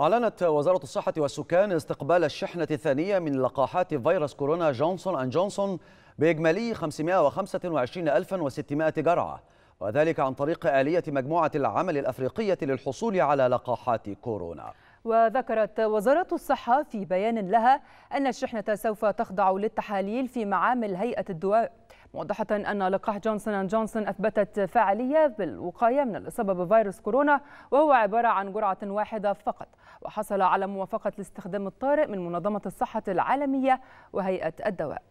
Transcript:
أعلنت وزارة الصحة والسكان استقبال الشحنة الثانية من لقاحات فيروس كورونا جونسون أند جونسون بإجمالي 525600 جرعة وذلك عن طريق آلية مجموعة العمل الأفريقية للحصول على لقاحات كورونا وذكرت وزارة الصحة في بيان لها أن الشحنة سوف تخضع للتحاليل في معامل هيئة الدواء موضحة أن لقاح جونسون أند جونسون أثبتت فاعلية بالوقاية من الإصابة بفيروس كورونا وهو عبارة عن جرعة واحدة فقط وحصل على موافقة الاستخدام الطارئ من منظمة الصحة العالمية وهيئة الدواء